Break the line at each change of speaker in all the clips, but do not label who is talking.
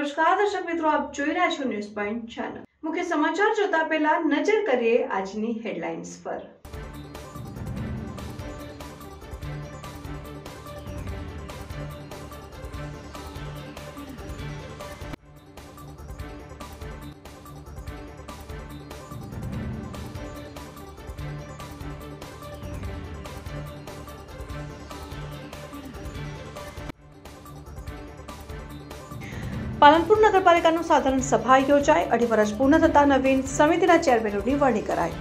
નમસ્કાર દર્શક મિત્રો આપ જોઈ રહ્યા છો ન્યૂઝ પોઈન્ટ ચેનલ મુખ્ય સમાચાર જોતા પહેલા નજર કરીએ આજની હેડલાઇન્સ પર પાલનપુર નગરપાલિકાનું સાધારણ સભા યોજાય અઢી વર્ષ પૂર્ણ થતા નવીન સમિતિના ચેરમેનોની વરણી કરાઈ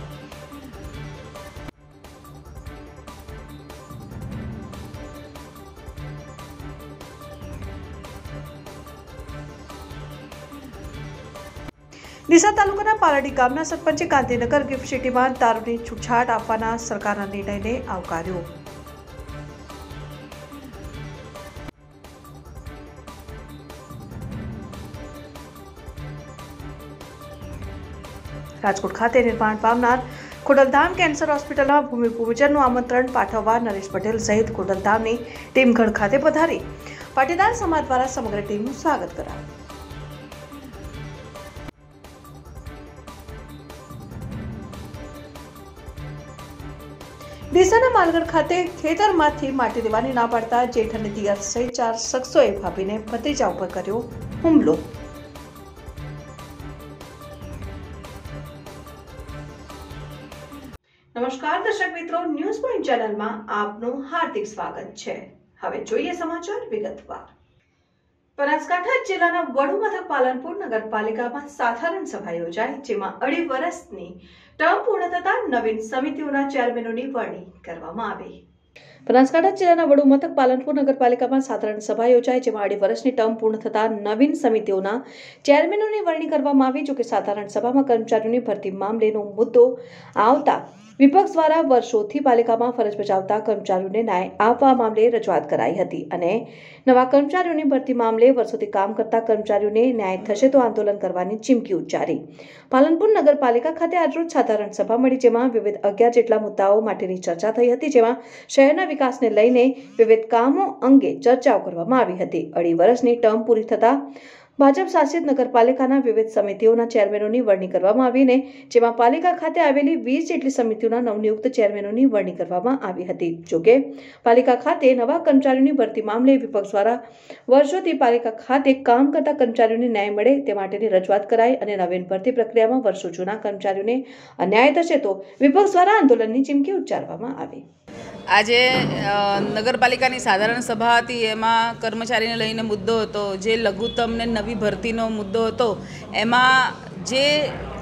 ડીસા તાલુકાના પાલડી ગામના સરપંચે ગાંધીનગર ગિફ્ટ સિટીમાં દારૂની છૂટછાટ આપવાના સરકારના નિર્ણયને આવકાર્યો રાજકોટ ખાતે નિર્માણ પામનાર ખોડલધામ કેન્સર હોસ્પિટલમાં ભૂમિપૂજનનું આમંત્રણ પાઠવવા નરેશ પટેલ સહિત ખોડલધામની ટીમગઢ ખાતે પધારી પાટીદાર સમાજ દ્વારા સમગ્ર ટીમનું સ્વાગત કરાયું ડીસાના માલગઢ ખાતે ખેતરમાંથી માટી દેવાની ના પાડતા જેઠ અને દિયા સહિત ચાર શખ્સોએ ભાભીને ભત્રીજા ઉપર કર્યો હુમલો નમસ્કાર દર્શક મિત્રો ન્યૂઝ પોઈન્ટ ચેનલમાં આપનું હાર્દિક સ્વાગત છે હવે જોઈએ સમાચાર વિગતવાર બનાસકાંઠા જિલ્લાના વડુ મથક પાલનપુર નગરપાલિકામાં સાધારણ સભા યોજાઈ જેમાં અઢી વર્ષની ટર્મ પૂર્ણ થતા નવીન સમિતિઓના ચેરમેનોની વરણી કરવામાં આવી બનાસકાંઠા જિલ્લાના વડુ મથક પાલનપુર નગરપાલિકામાં સાધારણ સભા યોજાઈ જેમાં અઢી વર્ષની ટર્મ પૂર્ણ થતાં નવીન સમિતિઓના ચેરમેનોની વરણી કરવામાં આવી જોકે સાધારણ સભામાં કર્મચારીઓની ભરતી મામલેનો મુદ્દો આવતા વિપક્ષ દ્વારા વર્ષોથી પાલિકામાં ફરજ બજાવતા કર્મચારીઓને ન્યાય આપવા મામલે રજૂઆત કરાઈ હતી અને નવા કર્મચારીઓની ભરતી મામલે વર્ષોથી કામ કરતા કર્મચારીઓને ન્યાય થશે તો આંદોલન કરવાની ચીમકી ઉચ્ચારી પાલનપુર નગરપાલિકા ખાતે આજરોજ સાધારણ સભા મળી જેમાં વિવિધ અગિયાર જેટલા મુદ્દાઓ માટેની ચર્ચા થઈ હતી જેમાં શહેરના વિકાસને લઈને વિવિધ કામો અંગે ચર્ચાઓ કરવામાં આવી હતી અઢી વર્ષની ટર્મ પૂરી થતાં ભાજપ શાસિત નગરપાલિકાના વિવિધ સમિતિઓના ચેરમેનોની વરણી કરવામાં આવીને જેમાં પાલિકા ખાતે આવેલી વીસ જેટલી સમિતિઓના નવનિયુક્ત ચેરમેનોની વરણી કરવામાં આવી હતી જોકે પાલિકા ખાતે નવા કર્મચારીઓની ભરતી મામલે વિપક્ષ દ્વારા વર્ષોથી પાલિકા ખાતે કામ કરતા કર્મચારીઓને ન્યાય મળે તે માટેની રજૂઆત કરાઈ અને નવીન ભરતી પ્રક્રિયામાં વર્ષો જૂના કર્મચારીઓને અન્યાય થશે તો વિપક્ષ દ્વારા આંદોલનની ચીમકી ઉચ્ચારવામાં આવી આજે નગરપાલિકાની સાધારણ સભા હતી એમાં કર્મચારીને લઈને મુદ્દો હતો જે લઘુત્તમને નવી ભરતીનો મુદ્દો હતો એમાં જે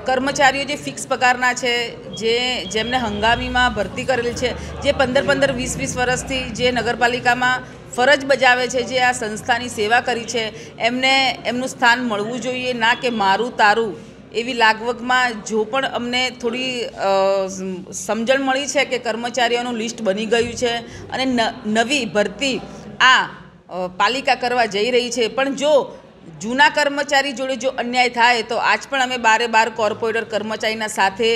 કર્મચારીઓ જે ફિક્સ પ્રકારના છે જે જેમને હંગામીમાં ભરતી કરેલી છે જે પંદર પંદર વીસ વીસ વર્ષથી જે નગરપાલિકામાં ફરજ બજાવે છે જે આ સંસ્થાની સેવા કરી છે એમને એમનું સ્થાન મળવું જોઈએ ના કે મારું તારું એવી લાગવગમાં જો પણ અમને થોડી સમજણ મળી છે કે કર્મચારીઓનું લિસ્ટ બની ગયું છે અને નવી ભરતી આ પાલિકા કરવા જઈ રહી છે પણ જો જૂના કર્મચારી જોડે જો અન્યાય થાય તો આજ પણ અમે બારે બાર કોર્પોરેટર કર્મચારીના સાથે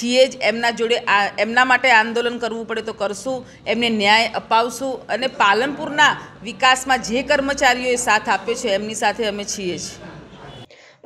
છીએ જ એમના જોડે એમના માટે આંદોલન કરવું પડે તો કરશું એમને ન્યાય અપાવશું અને પાલનપુરના વિકાસમાં જે કર્મચારીઓએ સાથ આપ્યો છે એમની સાથે અમે છીએ જ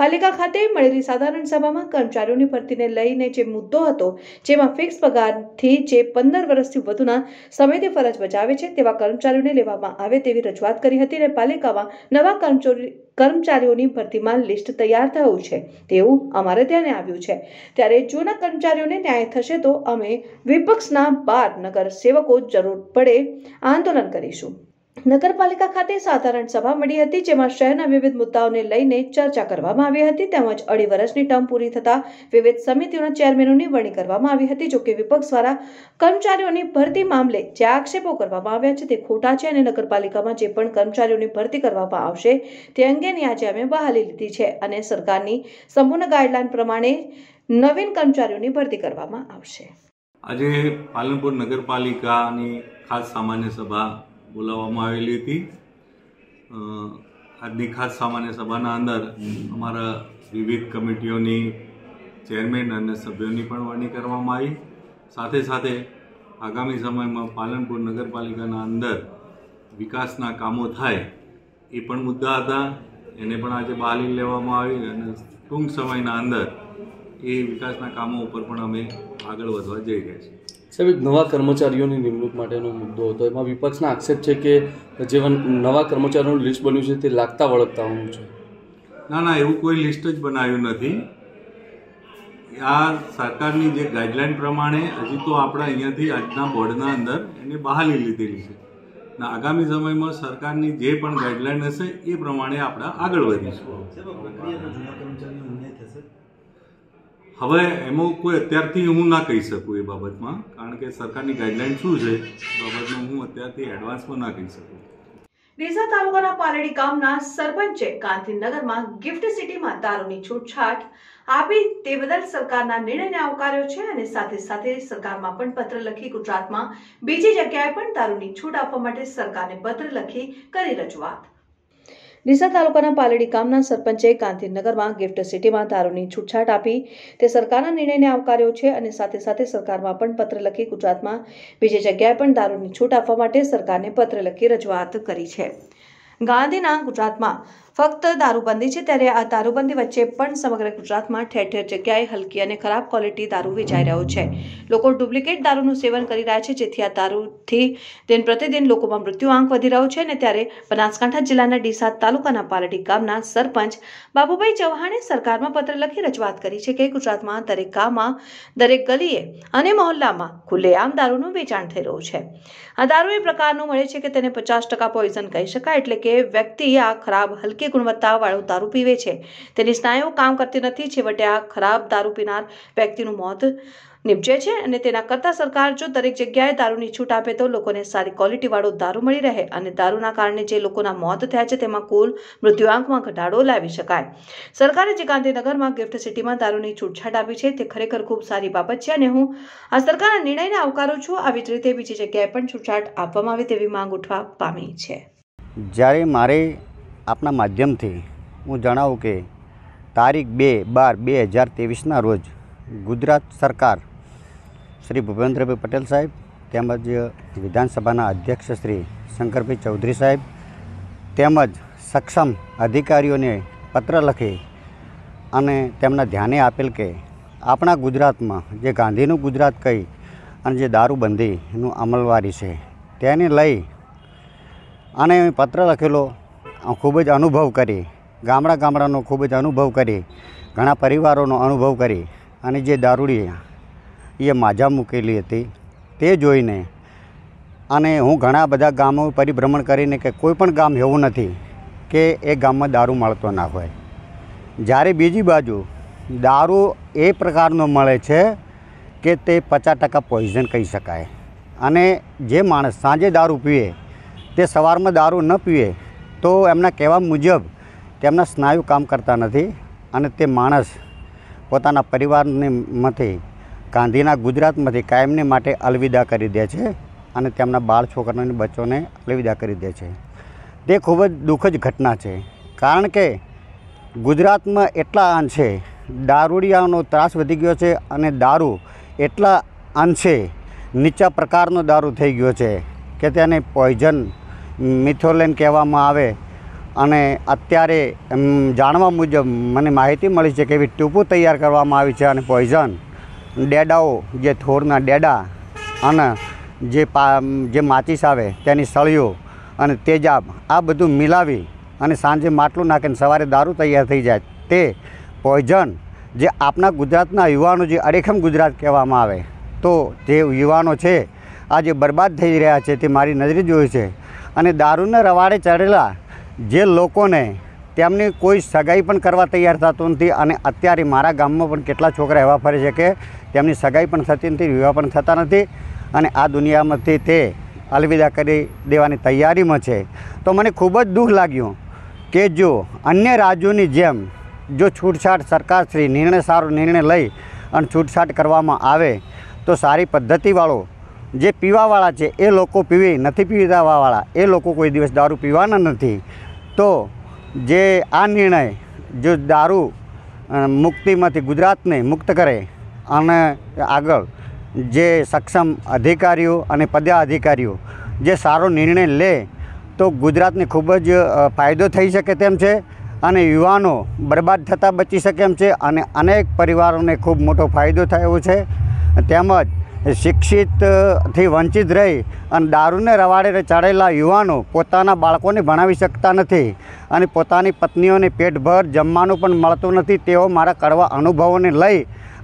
પાલિકા ખાતે મળેલી સાધારણ સભામાં કર્મચારીઓની ભરતીને લઈને જે મુદ્દો હતો જેમાં ફિક્સ પગારથી જે પંદર વર્ષથી વધુના સમયથી ફરજ બજાવે છે તેવા કર્મચારીઓને લેવામાં આવે તેવી રજૂઆત કરી હતી અને પાલિકામાં નવા કર્મચારી કર્મચારીઓની ભરતીમાં લિસ્ટ તૈયાર થયું છે તેવું અમારે ધ્યાને આવ્યું છે ત્યારે જૂના કર્મચારીઓને ન્યાય થશે તો અમે વિપક્ષના બાર નગર સેવકો જરૂર પડે આંદોલન કરીશું નગરપાલિકા ખાતે સાધારણ સભા મળી હતી જેમાં શહેરના વિવિધ મુદ્દાઓને લઈને ચર્ચા કરવામાં આવી હતી તેમજ અઢી વર્ષની ટર્મ પૂરી થતાં વિવિધ સમિતિઓના ચેરમેનોની વરણી કરવામાં આવી હતી જોકે વિપક્ષ દ્વારા કર્મચારીઓની ભરતી મામલે જે આક્ષેપો કરવામાં આવ્યા છે તે ખોટા છે અને નગરપાલિકામાં જે પણ કર્મચારીઓની ભરતી કરવામાં આવશે તે અંગેની આજે અમે બહાલી લીધી છે અને સરકારની સંપૂર્ણ ગાઈડલાઈન પ્રમાણે નવીન કર્મચારીઓની ભરતી કરવામાં આવશે
આજે પાલનપુર નગરપાલિકાની ખાસ સામાન્ય સભા બોલાવવામાં આવેલી હતી આજની ખાસ સામાન્ય સભાના અંદર અમારા વિવિધ કમિટીઓની ચેરમેન અને સભ્યોની પણ વરણી કરવામાં આવી સાથે સાથે આગામી સમયમાં પાલનપુર નગરપાલિકાના અંદર વિકાસના કામો થાય એ પણ મુદ્દા હતા એને પણ આજે બહાલી લેવામાં આવી અને ટૂંક સમયના અંદર એ વિકાસના કામો ઉપર પણ અમે આગળ વધવા જઈ રહ્યા છીએ સાહેબ એક નવા કર્મચારીઓની નિમણૂક માટેનો મુદ્દો હતો એમાં વિપક્ષના આક્ષેપ છે કે જે નવા કર્મચારીઓનું લિસ્ટ બન્યું છે તે લાગતા વળગતાઓનું છે ના ના એવું કોઈ લિસ્ટ જ બનાવ્યું નથી આ સરકારની જે ગાઈડલાઇન પ્રમાણે હજી તો આપણા અહીંયાથી આજના બોર્ડના અંદર એને બહાલી લીધેલી છે અને આગામી સમયમાં સરકારની જે પણ ગાઈડલાઈન હશે એ પ્રમાણે આપણે આગળ વધીશું હવે એમાં કોઈ અત્યારથી હું ના કહી શકું એ બાબતમાં કારણ કે સરકારની ગાઈડલાઈન શું છે બાબતમાં હું અત્યારથી એડવાન્સમાં ના કહી શકું
ડીસા તાલુકાના પાલડી ગામના સરપંચે કાંતિનગરમાં ગિફ્ટ સિટીમાં તારોની છૂટછાટ આપી તે બદલ સરકારના નિર્ણયને આવકાર્યો છે અને સાથે સાથે સરકારમાં પણ પત્ર લખી ગુજરાતમાં બીજી જગ્યાએ પણ તારોની છૂટ આપવા માટે સરકારને પત્ર લખી કરી રજૂઆત ડીસા તાલુકાના પાલડી ગામના સરપંચે ગાંધીનગરમાં ગિફ્ટ સિટીમાં દારૂની છૂટછાટ આપી તે સરકારના નિર્ણયને આવકાર્યો છે અને સાથે સાથે સરકારમાં પણ પત્ર લખી ગુજરાતમાં બીજી જગ્યાએ પણ દારૂની છૂટ આપવા માટે સરકારને પત્ર લખી રજૂઆત કરી છે ગાંધીના ગુજરાતમાં ફક્ત દારૂબંધી છે ત્યારે આ દારૂબંધી વચ્ચે પણ સમગ્ર ગુજરાતમાં ઠેર ઠેર જગ્યાએ હલકી અને ખરાબ ક્વોલિટી દારૂ વેચાઈ રહ્યો છે લોકો ડુપ્લિકેટ દારૂનું સેવન કરી રહ્યા છે જેથી આ દારૂથી દિન પ્રતિદિન લોકોમાં મૃત્યુ આંક વધી રહ્યો છે અને ત્યારે બનાસકાંઠા જિલ્લાના ડીસા તાલુકાના પાલડી ગામના સરપંચ બાબુભાઈ ચૌહાણે સરકારમાં પત્ર લખી રજૂઆત કરી છે કે ગુજરાતમાં દરેક ગામમાં દરેક ગલીએ અને મહોલ્લામાં ખુલ્લેઆમ દારૂનું વેચાણ થઈ રહ્યું છે આ દારૂ એ પ્રકારનું મળે છે કે તેને પચાસ ટકા પોઈઝન કહી શકાય એટલે કે વ્યક્તિ આ ખરાબ હલકી હલકી ગુણવત્તાવાળું દારૂ પીવે છે તેની સ્નાયુઓ કામ કરતી નથી છેવટે આ ખરાબ દારૂ પીનાર વ્યક્તિનું મોત નિપજે છે અને તેના કરતાં સરકાર જો દરેક જગ્યાએ દારૂની છૂટ આપે તો લોકોને સારી ક્વોલિટીવાળો દારૂ મળી રહે અને દારૂના કારણે જે લોકોના મોત થયા છે તેમાં કુલ મૃત્યુઆંકમાં ઘટાડો લાવી શકાય સરકારે જે ગાંધીનગરમાં ગિફ્ટ સિટીમાં દારૂની છૂટછાટ આપી છે તે ખરેખર ખૂબ સારી બાબત છે અને હું આ સરકારના નિર્ણયને આવકારું છું આવી જ રીતે બીજી જગ્યાએ પણ છૂટછાટ આપવામાં આવે તેવી માંગ ઉઠવા પામી છે
જ્યારે મારે આપના માધ્યમથી હું જણાવું કે તારીખ બે બાર બે હજાર ત્રેવીસના રોજ ગુજરાત સરકાર શ્રી ભૂપેન્દ્રભાઈ પટેલ સાહેબ તેમજ વિધાનસભાના અધ્યક્ષ શ્રી શંકરભાઈ ચૌધરી સાહેબ તેમજ સક્ષમ અધિકારીઓને પત્ર લખી અને તેમના ધ્યાને આપેલ કે આપણા ગુજરાતમાં જે ગાંધીનું ગુજરાત કહી અને જે દારૂબંધીનું અમલવારી છે તેને લઈ અને પત્ર લખેલો ખૂબ જ અનુભવ કરી ગામડા ગામડાનો ખૂબ જ અનુભવ કરી ઘણા પરિવારોનો અનુભવ કરી અને જે દારૂડી એ માજા મૂકેલી હતી તે જોઈને અને હું ઘણા બધા ગામો પરિભ્રમણ કરીને કે કોઈ પણ ગામ એવું નથી કે એ ગામમાં દારૂ મળતો ના હોય જ્યારે બીજી બાજુ દારૂ એ પ્રકારનો મળે છે કે તે પચાસ ટકા પોઈઝન કહી શકાય અને જે માણસ સાંજે દારૂ પીએ તે સવારમાં દારૂ ન પીએ તો એમના કહેવા મુજબ તેમના સ્નાયુ કામ કરતા નથી અને તે માણસ પોતાના પરિવારને પરિવારનેમાંથી ગાંધીના ગુજરાતમાંથી કાયમની માટે અલવિદા કરી દે છે અને તેમના બાળ છોકરાને બચ્ચોને અલવિદા કરી દે છે તે ખૂબ જ દુઃખદ ઘટના છે કારણ કે ગુજરાતમાં એટલા અંશે દારૂડિયાનો ત્રાસ વધી ગયો છે અને દારૂ એટલા અંશે નીચા પ્રકારનો દારૂ થઈ ગયો છે કે તેને પોઈઝન મિથોલેન કહેવામાં આવે અને અત્યારે જાણવા મુજબ મને માહિતી મળી છે કે એવી ટૂપું તૈયાર કરવામાં આવી છે અને પોઈઝન ડેડાઓ જે થોરના ડેડા અને જે પા જે માચીસ આવે તેની સળીઓ અને તેજાબ આ બધું મિલાવી અને સાંજે માટલું નાખીને સવારે દારૂ તૈયાર થઈ જાય તે પોઈઝન જે આપણા ગુજરાતના યુવાનો જે અડેખમ ગુજરાત કહેવામાં આવે તો જે યુવાનો છે આ જે બરબાદ થઈ રહ્યા છે તે મારી નજરે જોયું છે અને દારૂના રવાડે ચડેલા જે લોકોને તેમની કોઈ સગાઈ પણ કરવા તૈયાર થતું નથી અને અત્યારે મારા ગામમાં પણ કેટલા છોકરા એવા ફરે છે કે તેમની સગાઈ પણ થતી નથી વિવાહ પણ થતા નથી અને આ દુનિયામાંથી તે અલવિદા કરી દેવાની તૈયારીમાં છે તો મને ખૂબ જ દુઃખ લાગ્યું કે જો અન્ય રાજ્યોની જેમ જો છૂટછાટ સરકારશ્રી નિર્ણય સારો નિર્ણય લઈ અને છૂટછાટ કરવામાં આવે તો સારી પદ્ધતિવાળો જે પીવાવાળા છે એ લોકો પીવી નથી પીવાવાળા એ લોકો કોઈ દિવસ દારૂ પીવાના નથી તો જે આ નિર્ણય જો દારૂ મુક્તિમાંથી ગુજરાતને મુક્ત કરે અને આગળ જે સક્ષમ અધિકારીઓ અને પદાધિકારીઓ જે સારો નિર્ણય લે તો ગુજરાતને ખૂબ જ ફાયદો થઈ શકે તેમ છે અને યુવાનો બરબાદ થતાં બચી શકે એમ છે અને અનેક પરિવારોને ખૂબ મોટો ફાયદો થયો છે તેમજ શિક્ષિતથી વંચિત રહી અને દારૂને રવાડે ચડેલા યુવાનો પોતાના બાળકોને ભણાવી શકતા નથી અને પોતાની પત્નીઓને પેટભર જમવાનું પણ મળતું નથી તેઓ મારા કડવા અનુભવોને લઈ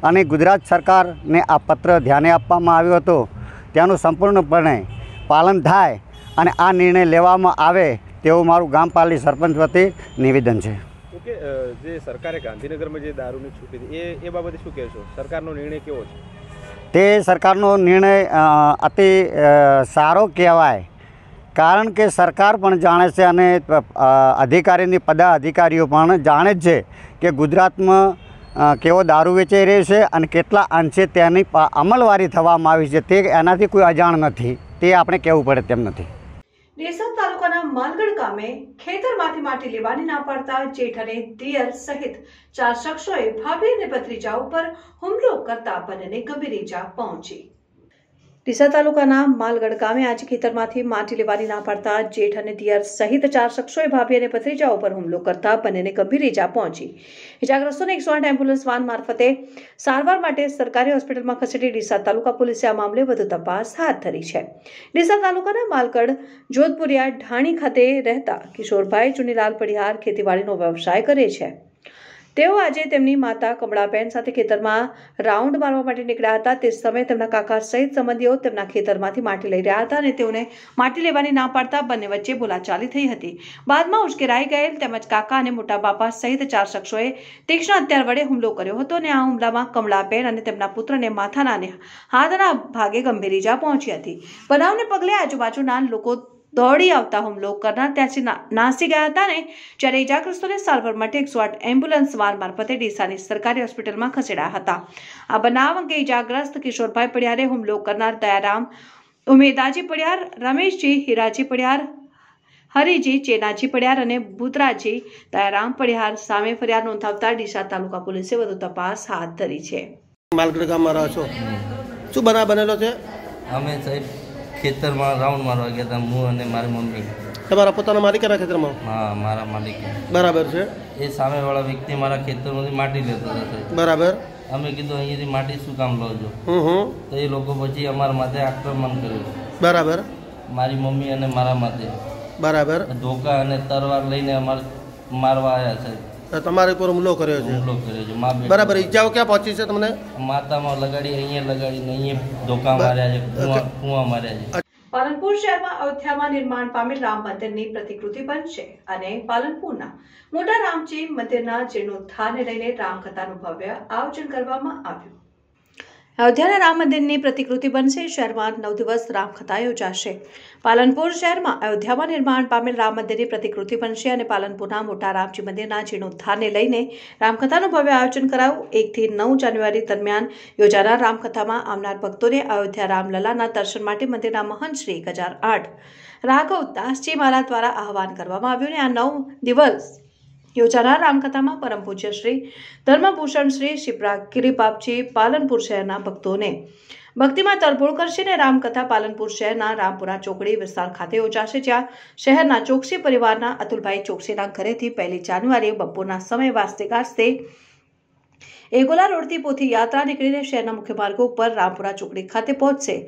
અને ગુજરાત સરકારને આ પત્ર ધ્યાને આપવામાં આવ્યો હતો ત્યાંનું સંપૂર્ણપણે પાલન થાય અને આ નિર્ણય લેવામાં આવે તેવું મારું ગામપાલી સરપંચ વતી નિવેદન છે
જે સરકારે ગાંધીનગરમાં જે દારૂની છૂટી એ એ બાબતે શું કહેશો સરકારનો નિર્ણય કેવો છે
તે સરકારનો નિર્ણય અતિ સારો કહેવાય કારણ કે સરકાર પણ જાણે છે અને અધિકારીની પદા અધિકારીઓ પણ જાણે જ છે કે ગુજરાતમાં કેવો દારૂ વેચાઈ રહ્યો છે અને કેટલા અંશે તેની અમલવારી થવામાં આવી છે તે એનાથી કોઈ અજાણ નથી તે આપણે કહેવું પડે તેમ નથી
તાલુકાના માલગઢ ગામે ખેતરમાંથી માટી લેવાની ના પાડતા જેઠ અને દિયર સહિત ચાર શખ્સોએ ભાભી અને ભત્રીજા ઉપર હુમલો કરતા બંનેને ગંભીર ઈજા પહોંચી ડીસા તાલુકાના માલગઢ ગામે આજે ખેતરમાંથી માટી લેવાની ના પાડતા જેઠ અને દિયર સહિત ચાર શખ્સોએ ભાભી અને ભત્રીજા ઉપર હુમલો કરતા બંનેને ગંભીર ઇજા પહોંચી ઇજાગ્રસ્તોને એકસો આઠ એમ્બ્યુલન્સ વાન મારફતે સારવાર માટે સરકારી હોસ્પિટલમાં ખસેડી ડીસા તાલુકા પોલીસે આ મામલે વધુ તપાસ હાથ ધરી છે ડીસા તાલુકાના માલગઢ જોધપુરિયા ઢાણી ખાતે રહેતા કિશોરભાઈ ચુનીલાલ પડિહાર ખેતીવાડીનો વ્યવસાય કરે છે તેઓ આજે તેમની માતા કમળાબેન સાથે ખેતરમાં રાઉન્ડ મારવા માટે નીકળ્યા હતા તે સમયે તેમના કાકા સહિત સંબંધીઓ તેમના ખેતરમાંથી માટી લઈ રહ્યા હતા અને તેઓને માટી લેવાની ના પાડતા બંને વચ્ચે બોલાચાલી થઈ હતી બાદમાં ઉશ્કેરાઈ ગયેલ તેમજ કાકા અને મોટા બાપા સહિત ચાર શખ્સોએ તીક્ષ્ણ હત્યાર વડે હુમલો કર્યો હતો અને આ હુમલામાં કમળાબેન અને તેમના પુત્રને માથાના અને હાથના ભાગે ગંભીર ઈજા પહોંચી હતી બનાવને પગલે આજુબાજુના લોકો દોડી આવતા હુમલો કરનાર ત્યાંથી નાસી ગયા હતા ને જ્યારે ઇજાગ્રસ્તોને સારવાર માટે એકસો આઠ એમ્બ્યુલન્સ વાન મારફતે ડીસાની સરકારી હોસ્પિટલમાં ખસેડાયા હતા આ બનાવ અંગે ઇજાગ્રસ્ત કિશોરભાઈ પડિયારે હુમલો કરનાર દયારામ ઉમેદાજી પડિયાર રમેશજી હીરાજી પડિયાર હરિજી ચેનાજી પડિયાર અને ભૂતરાજી દયારામ પડિયાર સામે ફરિયાદ નોંધાવતા ડીસા તાલુકા પોલીસે વધુ તપાસ હાથ ધરી છે
માલગઢ ગામમાં રહો છો શું બનાવ બનેલો છે
અમે સાહેબ ખેતરમાં રાઉન્ડ મારવા ગયા હતા હું અને મારી મમ્મી
તમારા પોતાના માલિક માલિકાના ખેતરમાં
હા મારા માલિક
બરાબર છે એ
સામેવાળા વ્યક્તિ મારા ખેતરમાંથી માટી લેતો હતો બરાબર અમે કીધું અહીંયાથી માટી શું કામ લો છો તો એ લોકો પછી અમારા માથે આક્રમણ કર્યું બરાબર મારી મમ્મી અને મારા માથે બરાબર ધોકા અને તરવાર લઈને અમારે મારવા આવ્યા છે
તમારી ઉપર હુમલો કર્યો છે હુમલો કર્યો છે
બરાબર ઈજાઓ ક્યાં પહોંચી છે તમને માતામાં લગાડી અહીંયા લગાડી અહીંયા ધોકા માર્યા છે કુવા કુવા માર્યા છે
પાલનપુર શહેરમાં અયોધ્યામાં નિર્માણ પામેલ રામ મંદિરની પ્રતિકૃતિ બનશે અને પાલનપુરના મોટા રામજી મંદિરના જીર્ણોદ્ધારને લઈને રામકથાનું ભવ્ય આયોજન કરવામાં આવ્યું અયોધ્યાના રામ મંદિરની પ્રતિકૃતિ બનશે શહેરમાં નવ દિવસ રામકથા યોજાશે પાલનપુર શહેરમાં અયોધ્યામાં નિર્માણ પામેલ રામ મંદિરની પ્રતિકૃતિ બનશે અને પાલનપુરના મોટા રામજી મંદિરના જીર્ણોદ્ધારને લઈને રામકથાનું ભવ્ય આયોજન કરાયું એકથી નવ જાન્યુઆરી દરમિયાન યોજાનાર રામકથામાં આવનાર ભક્તોને અયોધ્યા રામલલાના દર્શન માટે મંદિરના મહંત શ્રી એક હજાર આઠ રાઘવ દાસજી મારા દ્વારા આહવાન કરવામાં આવ્યું અને આ નવ દિવસ યોજાનાર રામકથામાં પરમ પૂજ્ય શ્રી ધર્મભૂષણ શ્રી શિપ્રા ગિરિબાપજી પાલનપુર શહેરના ભક્તોને ભક્તિમાં તરબોળ કરશે ને રામકથા પાલનપુર શહેરના રામપુરા ચોકડી વિસ્તાર ખાતે યોજાશે જ્યાં શહેરના ચોકસી પરિવારના અતુલભાઈ ચોકસીના ઘરેથી પહેલી જાન્યુઆરીએ બપોરના સમય વાસ્તે ગાજતે એગોલા રોડથી પોથી યાત્રા નીકળીને શહેરના મુખ્ય માર્ગો ઉપર રામપુરા ચોકડી ખાતે પહોંચશે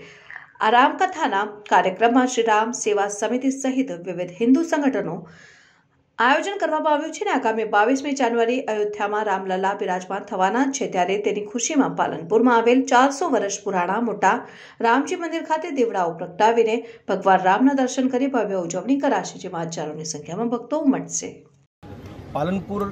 આ રામકથાના કાર્યક્રમમાં શ્રી રામ સેવા સમિતિ સહિત વિવિધ હિન્દુ સંગઠનો આયોજન કરવામાં આવ્યું છે ને આગામી બાવીસમી જાન્યુઆરી અયોધ્યામાં રામલલ્લા બિરાજમાન થવાના છે ત્યારે તેની ખુશીમાં પાલનપુરમાં આવેલ ચારસો વર્ષ પુરાણા મોટા રામજી મંદિર ખાતે દેવડાઓ પ્રગટાવીને ભગવાન રામના દર્શન કરી ભવ્ય ઉજવણી કરાશે જેમાં હજારોની સંખ્યામાં ભક્તો ઉમટશે
પાલનપુર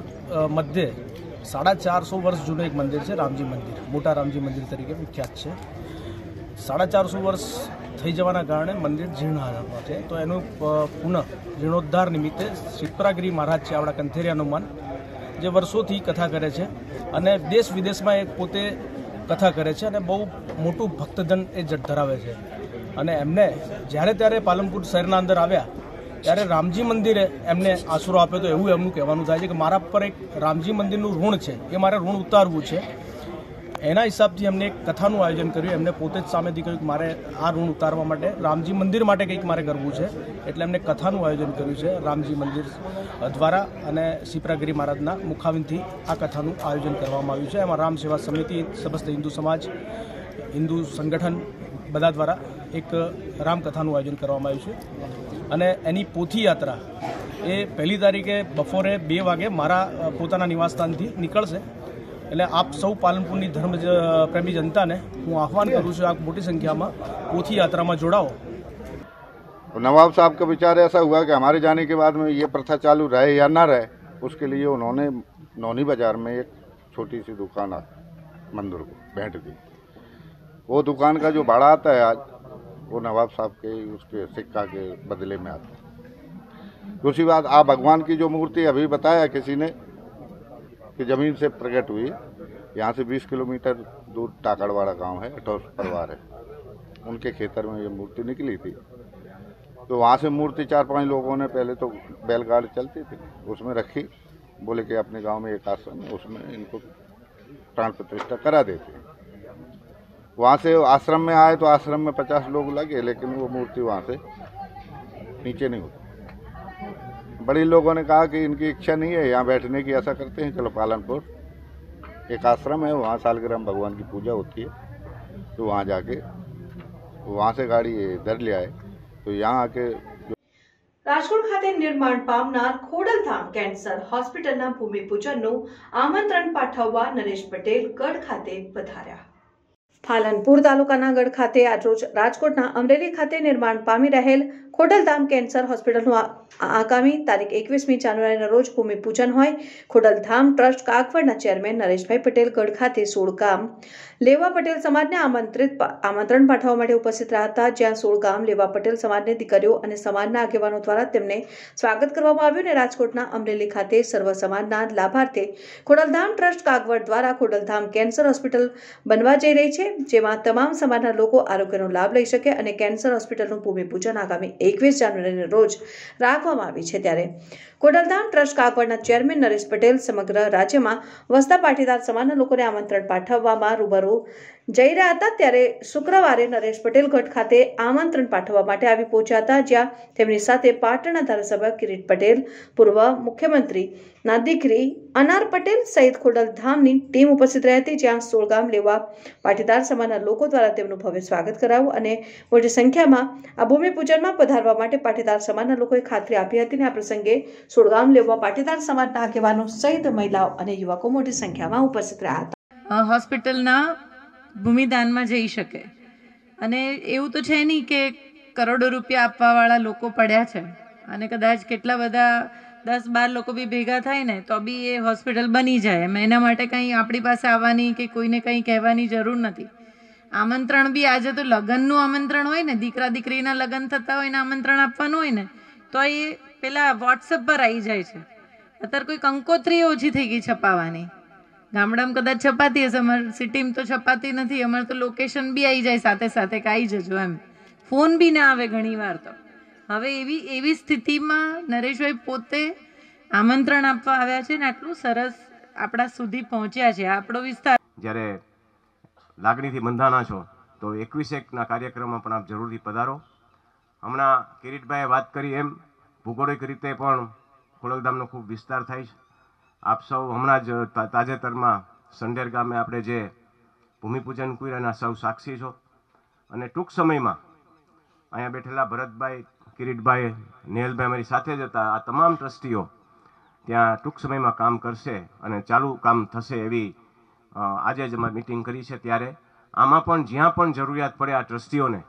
મધ્યે સાડા ચારસો વર્ષ જૂનું એક મંદિર છે રામજી મંદિર મોટા રામજી મંદિર તરીકે વિખ્યાત છે સાડા ચારસો વર્ષ થઈ જવાના કારણે મંદિર જીર્ણ હાલતમાં છે તો એનું પુનઃ જીર્ણોદ્ધાર નિમિત્તે શિપ્રાગીરી મહારાજ છે આપણા કંથેરી હનુમાન જે વર્ષોથી કથા કરે છે અને દેશ વિદેશમાં એ પોતે કથા કરે છે અને બહુ મોટું ભક્તધન એ ધરાવે છે અને એમને જ્યારે ત્યારે પાલનપુર શહેરના અંદર આવ્યા ત્યારે રામજી મંદિરે એમને આશરો આપ્યો તો એવું એમનું કહેવાનું થાય છે કે મારા પર એક રામજી મંદિરનું ઋણ છે એ મારે ઋણ ઉતારવું છે એના હિસાબથી અમને એક કથાનું આયોજન કર્યું એમને પોતે જ સામેથી કહ્યું કે મારે આ ઋણ ઉતારવા માટે રામજી મંદિર માટે કંઈક મારે કરવું છે એટલે એમને કથાનું આયોજન કર્યું છે રામજી મંદિર દ્વારા અને સિપ્રાગીરી મહારાજના મુખાવિનથી આ કથાનું આયોજન કરવામાં આવ્યું છે એમાં રામ સેવા સમિતિ સમસ્ત હિન્દુ સમાજ હિન્દુ સંગઠન બધા દ્વારા એક રામકથાનું આયોજન કરવામાં આવ્યું છે અને એની પોથી યાત્રા એ પહેલી તારીખે બપોરે બે વાગે મારા પોતાના નિવાસસ્થાનથી નીકળશે એટલે આપ प्रेमी जनता ने हूँ आह्वान હું आप मोटी संख्या में મોટી यात्रा में યાत्राમાં
तो नवाब साहब का विचार ऐसा हुआ कि हमारे जाने के बाद में ये प्रथा चालू रहे या ना रहे उसके लिए उन्होंने नौनी बाज़ार में एक छोटी सी दुकान मंदिर को भेंट दी वो दुकान का जो भाड़ा आता है आज वो नवाब साहब के उसके सिक्का के बदले में आता है दूसरी बात आप भगवान की जो मूर्ति अभी बताया किसी ने कि जमीन से प्रकट हुई यहाँ से 20 किलोमीटर दूर टाकड़वाड़ा गांव है अठौस परिवार है उनके खेतर में ये मूर्ति निकली थी तो वहाँ से मूर्ति चार पांच लोगों ने पहले तो बैलगाड़ी चलती थी उसमें रखी बोले कि अपने गांव में एक आश्रम है उसमें इनको प्राण प्रतिष्ठा करा देते हैं वहाँ से आश्रम में आए तो आश्रम में पचास लोग लगे लेकिन वो मूर्ति वहाँ से नीचे नहीं होती बड़े लोगों ने कहा कि इनकी इच्छा नहीं है यहाँ बैठने की ऐसा करते हैं चलो पालनपुर एक आश्रम है वहाँ सालग्राम भगवान की पूजा होती है तो वहाँ जाके वहाँ से गाड़ी इधर ले आए तो यहाँ आके
राजकोट રાજકોટ ખાતે નિર્માણ हॉस्पिटल ખોડલધામ भूमि पूजन ભૂમિપૂજનનું આમંત્રણ પાઠવવા नरेश पटेल गढ़ खाते પધાર્યા પાલનપુર તાલુકાના ગઢ ખાતે આજરોજ રાજકોટના અમરેલી ખાતે નિર્માણ પામી રહેલ ખોડલધામ કેન્સર હોસ્પિટલનું આગામી તારીખ એકવીસમી જાન્યુઆરીના રોજ ભૂમિપૂજન હોય ખોડલધામ ટ્રસ્ટ કાગવડના ચેરમેન નરેશભાઈ પટેલ ગઢ ખાતે સોળગામ લેવા પટેલ સમાજને આમંત્રિત આમંત્રણ પાઠવવા માટે ઉપસ્થિત રહ્યા હતા જ્યાં સોળગામ લેવા પટેલ સમાજની દીકરીઓ અને સમાજના આગેવાનો દ્વારા તેમને સ્વાગત કરવામાં આવ્યું અને રાજકોટના અમરેલી ખાતે સર્વ સમાજના લાભાર્થે ખોડલધામ ટ્રસ્ટ કાગવડ દ્વારા ખોડલધામ કેન્સર હોસ્પિટલ બનવા જઈ રહી છે જેમાં તમામ સમાજના લોકો આરોગ્યનો લાભ લઈ શકે અને કેન્સર હોસ્પિટલનું ભૂમિપૂજન આગામી એકવીસ જાન્યુઆરીને રોજ રાખવામાં આવી છે ત્યારે કોડલધામ ટ્રસ્ટ કાગવડના ચેરમેન નરેશ પટેલ સમગ્ર રાજ્યમાં વસતા પાટીદાર સમાજના લોકોને આમંત્રણ પાઠવવામાં રૂબરૂ જઈ રહ્યા હતા ત્યારે શુક્રવારે નરેશ પટેલ ગઢ ખાતે આમંત્રણ પાઠવવા માટે આવી પહોંચ્યા હતા જ્યાં તેમની સાથે પાટણના ધારાસભ્ય કિરીટ પટેલ પૂર્વ મુખ્યમંત્રી ના દીકરી અનાર પટેલ સહિત ખોડલધામની ટીમ ઉપસ્થિત રહી હતી જ્યાં સોળગામ લેવા પાટીદાર સમાજના લોકો દ્વારા તેમનું ભવ્ય સ્વાગત કરાવ્યું અને મોટી સંખ્યામાં આ ભૂમિપૂજનમાં પધારવા માટે પાટીદાર સમાજના લોકોએ ખાતરી આપી હતી અને આ પ્રસંગે સોડગામ લેવા પાટીદાર સમાજના આગેવાનો સહિત મહિલાઓ અને યુવકો મોટી સંખ્યામાં ઉપસ્થિત રહ્યા
હતા હોસ્પિટલના
ભૂમિદાનમાં જઈ શકે અને એવું તો છે નહીં કે કરોડો રૂપિયા આપવાવાળા લોકો પડ્યા છે અને કદાચ કેટલા બધા દસ બાર લોકો બી ભેગા થાય ને તો બી એ હોસ્પિટલ બની જાય એમ એના માટે કંઈ આપણી પાસે આવવાની કે કોઈને કંઈ કહેવાની જરૂર નથી આમંત્રણ બી આજે તો લગ્નનું આમંત્રણ હોય ને દીકરા દીકરીના લગ્ન થતા હોય ને આમંત્રણ આપવાનું હોય
ને તો એ પેલા વોટ્સઅપ પર આવી જાય છે અત્યારે કોઈ કંકોત્રી ઓછી થઈ ગઈ છપાવાની ગામડામાં કદાચ છપાતી હશે અમારે સિટીમાં તો છપાતી નથી અમારે તો લોકેશન
બી આવી જાય સાથે સાથે કે આવી જજો એમ ફોન બી ના આવે ઘણીવાર તો હવે એવી
એવી સ્થિતિમાં નરેશભાઈ પોતે આમંત્રણ આપવા આવ્યા છે ને આટલું સરસ આપણા સુધી પહોંચ્યા છે આપણો વિસ્તાર
જ્યારે લાગણીથી બંધાના છો તો એકવીસ એકના કાર્યક્રમમાં પણ આપ જરૂરથી પધારો હમણાં કિરીટભાઈએ વાત કરી એમ ભૂગોળિક રીતે પણ ખોડકધામનો ખૂબ વિસ્તાર થાય છે આપ સૌ હમણાં જ તાજેતરમાં સંડેર ગામે આપણે જે ભૂમિપૂજન કર્યું એના સૌ સાક્ષી છો અને ટૂંક સમયમાં અહીંયા બેઠેલા ભરતભાઈ કિરીટભાઈ નેહલભાઈ મારી સાથે જ હતા આ તમામ ટ્રસ્ટીઓ ત્યાં ટૂંક સમયમાં કામ કરશે અને ચાલુ કામ થશે એવી આજે જ અમે મિટિંગ કરી છે ત્યારે આમાં પણ જ્યાં પણ જરૂરિયાત પડે આ ટ્રસ્ટીઓને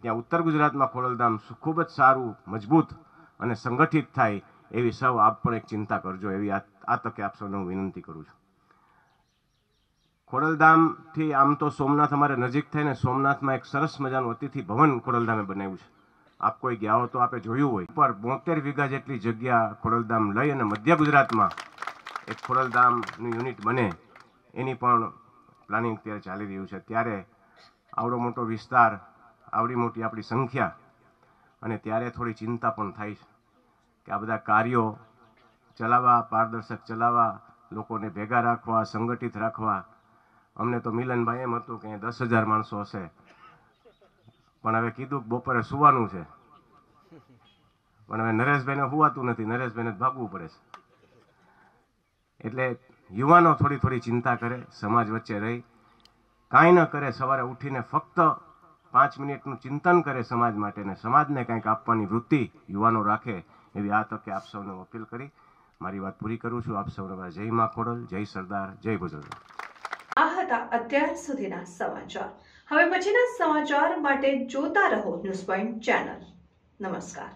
ત્યાં ઉત્તર ગુજરાતમાં ખોડલધામ ખૂબ જ સારું મજબૂત અને સંગઠિત થાય એવી સૌ આપ પણ એક ચિંતા કરજો એવી આ તકે આપ સૌને હું વિનંતી કરું છું ખોડલધામથી આમ તો સોમનાથ અમારે નજીક થઈને સોમનાથમાં એક સરસ મજાનું અતિથિ ભવન ખોડલધામે બનાવ્યું છે આપ કોઈ ગયા હો તો આપે જોયું હોય પર બોતેર વીઘા જેટલી જગ્યા ખોડલધામ લઈ અને મધ્ય ગુજરાતમાં એક ખોડલધામનું યુનિટ બને એની પણ પ્લાનિંગ અત્યારે ચાલી રહ્યું છે ત્યારે આવડો મોટો વિસ્તાર આવડી મોટી આપણી સંખ્યા અને ત્યારે થોડી ચિંતા પણ થાય છે કે આ બધા કાર્યો ચલાવવા પારદર્શક ચલાવવા લોકોને ભેગા રાખવા સંગઠિત રાખવા અમને તો મિલનભાઈ એમ હતું કે દસ હજાર માણસો હશે પણ હવે કીધું બપોરે સુવાનું છે પણ હવે નરેશભાઈને સુવાતું નથી નરેશભાઈને ભાગવું પડે છે એટલે યુવાનો થોડી થોડી ચિંતા કરે સમાજ વચ્ચે રહી કાંઈ ન કરે સવારે ઉઠીને ફક્ત પાંચ મિનિટનું ચિંતન કરે સમાજ માટે અને સમાજને કંઈક આપવાની વૃત્તિ યુવાનો રાખે એવી આ તકે આપ સૌને અપીલ કરી મારી વાત પૂરી કરું છું આપ સૌને જય મા ખોડલ જય સરદાર જય ભુજલ
આ હતા અત્યાર સુધીના સમાચાર હવે પછીના સમાચાર માટે જોતા રહો ન્યૂઝ પોઈન્ટ ચેનલ નમસ્કાર